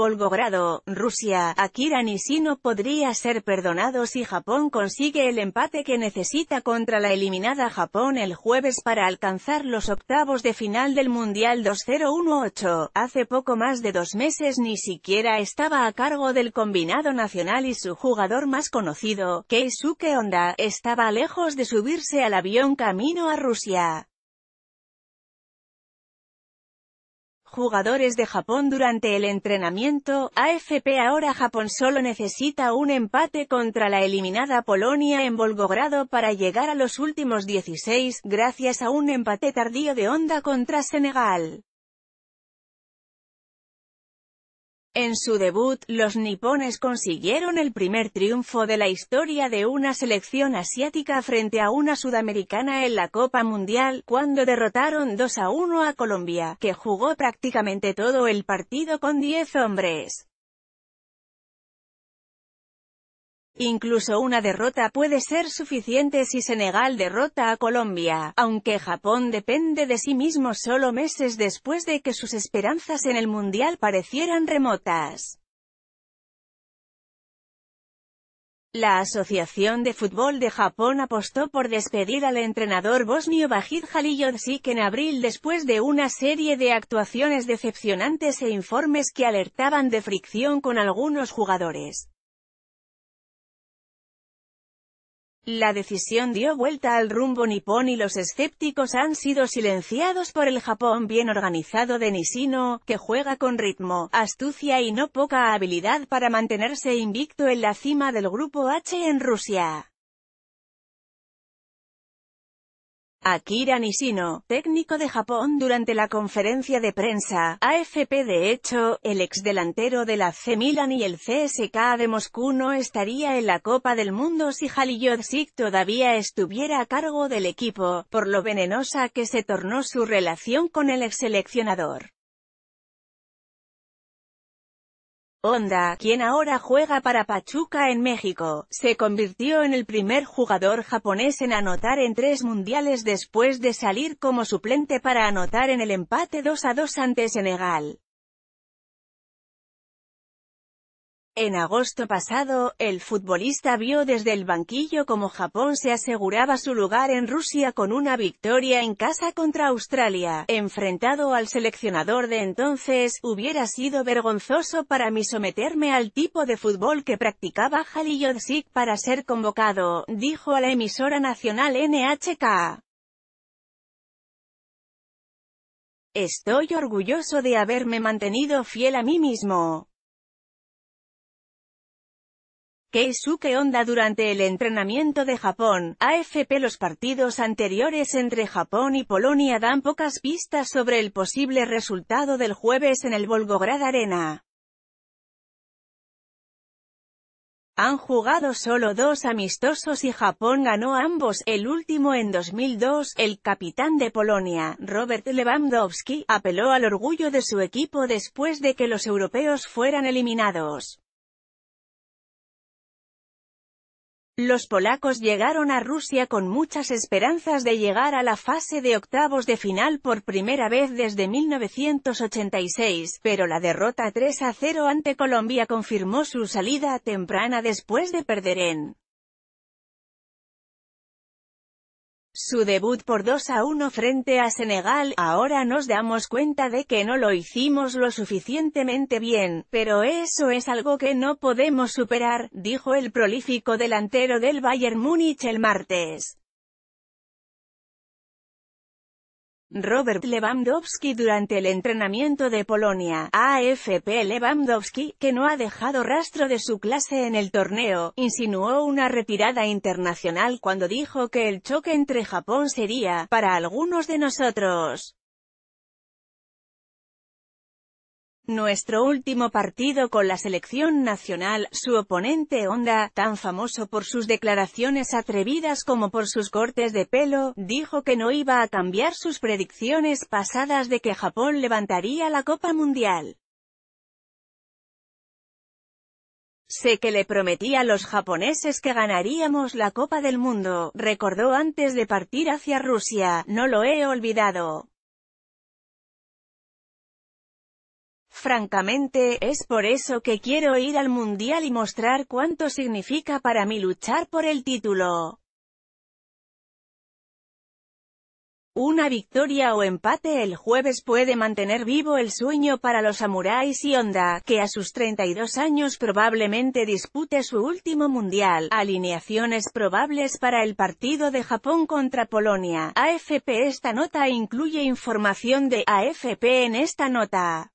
Volgogrado, Rusia, Akira Nishino podría ser perdonado si Japón consigue el empate que necesita contra la eliminada Japón el jueves para alcanzar los octavos de final del Mundial 2018. Hace poco más de dos meses ni siquiera estaba a cargo del combinado nacional y su jugador más conocido, Keisuke Honda, estaba lejos de subirse al avión camino a Rusia. jugadores de Japón durante el entrenamiento, AFP ahora Japón solo necesita un empate contra la eliminada Polonia en Volgogrado para llegar a los últimos 16, gracias a un empate tardío de onda contra Senegal. En su debut, los nipones consiguieron el primer triunfo de la historia de una selección asiática frente a una sudamericana en la Copa Mundial, cuando derrotaron 2 a 1 a Colombia, que jugó prácticamente todo el partido con 10 hombres. Incluso una derrota puede ser suficiente si Senegal derrota a Colombia, aunque Japón depende de sí mismo solo meses después de que sus esperanzas en el Mundial parecieran remotas. La Asociación de Fútbol de Japón apostó por despedir al entrenador bosnio Bajid Halilodzic en abril después de una serie de actuaciones decepcionantes e informes que alertaban de fricción con algunos jugadores. La decisión dio vuelta al rumbo nipón y los escépticos han sido silenciados por el Japón bien organizado de Nishino, que juega con ritmo, astucia y no poca habilidad para mantenerse invicto en la cima del Grupo H en Rusia. Akira Nishino, técnico de Japón durante la conferencia de prensa, AFP de hecho, el ex delantero de la C Milan y el CSK de Moscú no estaría en la Copa del Mundo si Halijodzic todavía estuviera a cargo del equipo, por lo venenosa que se tornó su relación con el ex seleccionador. Honda, quien ahora juega para Pachuca en México, se convirtió en el primer jugador japonés en anotar en tres mundiales después de salir como suplente para anotar en el empate 2 a 2 ante Senegal. En agosto pasado, el futbolista vio desde el banquillo como Japón se aseguraba su lugar en Rusia con una victoria en casa contra Australia. Enfrentado al seleccionador de entonces, hubiera sido vergonzoso para mí someterme al tipo de fútbol que practicaba Halillodsik para ser convocado, dijo a la emisora nacional NHK. Estoy orgulloso de haberme mantenido fiel a mí mismo. Keisuke Honda durante el entrenamiento de Japón, AFP Los partidos anteriores entre Japón y Polonia dan pocas pistas sobre el posible resultado del jueves en el Volgograd Arena. Han jugado solo dos amistosos y Japón ganó ambos, el último en 2002, el capitán de Polonia, Robert Lewandowski, apeló al orgullo de su equipo después de que los europeos fueran eliminados. Los polacos llegaron a Rusia con muchas esperanzas de llegar a la fase de octavos de final por primera vez desde 1986, pero la derrota 3 a 0 ante Colombia confirmó su salida temprana después de perder en su debut por 2 a 1 frente a Senegal, ahora nos damos cuenta de que no lo hicimos lo suficientemente bien, pero eso es algo que no podemos superar, dijo el prolífico delantero del Bayern Múnich el martes. Robert Lewandowski durante el entrenamiento de Polonia, AFP Lewandowski, que no ha dejado rastro de su clase en el torneo, insinuó una retirada internacional cuando dijo que el choque entre Japón sería, para algunos de nosotros, Nuestro último partido con la selección nacional, su oponente Honda, tan famoso por sus declaraciones atrevidas como por sus cortes de pelo, dijo que no iba a cambiar sus predicciones pasadas de que Japón levantaría la Copa Mundial. Sé que le prometí a los japoneses que ganaríamos la Copa del Mundo, recordó antes de partir hacia Rusia, no lo he olvidado. Francamente, es por eso que quiero ir al Mundial y mostrar cuánto significa para mí luchar por el título. Una victoria o empate el jueves puede mantener vivo el sueño para los samuráis y Honda, que a sus 32 años probablemente dispute su último mundial. Alineaciones probables para el partido de Japón contra Polonia. AFP Esta nota incluye información de AFP en esta nota.